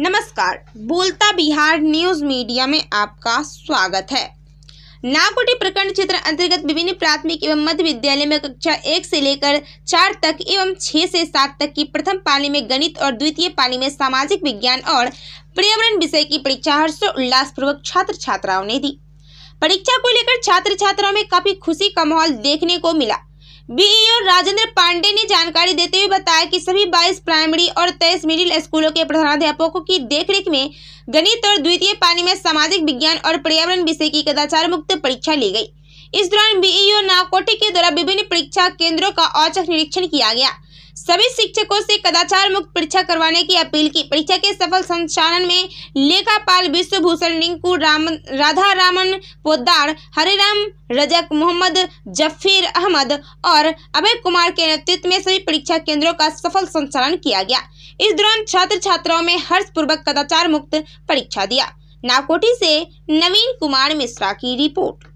नमस्कार बोलता Bihar news media में आपका स्वागत है नागोटी प्रखंड क्षेत्र अंतर्गत विभिन्न प्राथमिक एवं मध्य विद्यालय में कक्षा एक से लेकर चार तक एवं छः से सात तक की प्रथम पाली में गणित और द्वितीय पाली में सामाजिक विज्ञान और पर्यावरण विषय की परीक्षा हर्षोल्लास पूर्वक छात्र छात्राओं ने दी परीक्षा को लेकर छात्र छात्राओं में काफी खुशी का माहौल देखने को मिला बीईओ राजेंद्र पांडे ने जानकारी देते हुए बताया कि सभी 22 प्राइमरी और 23 मिडिल स्कूलों के प्रधानाध्यापकों की देखरेख में गणित और द्वितीय पानी में सामाजिक विज्ञान और पर्यावरण विषय की कदाचार मुक्त परीक्षा ली गई इस दौरान बीईओ नावकोटे के द्वारा विभिन्न परीक्षा केंद्रों का औचक निरीक्षण किया गया सभी शिक्षकों से कदाचार मुक्त परीक्षा करवाने की अपील की परीक्षा के सफल संचालन में लेखापाल विश्वभूषण रिंकू राम राधा रामन पोदार हरिराम रजक मोहम्मद जफीर अहमद और अभय कुमार के नेतृत्व में सभी परीक्षा केंद्रों का सफल संचालन किया गया इस दौरान छात्र छात्राओं में हर्षपूर्वक कदाचार मुक्त परीक्षा दिया नाकोटी से नवीन कुमार मिश्रा की रिपोर्ट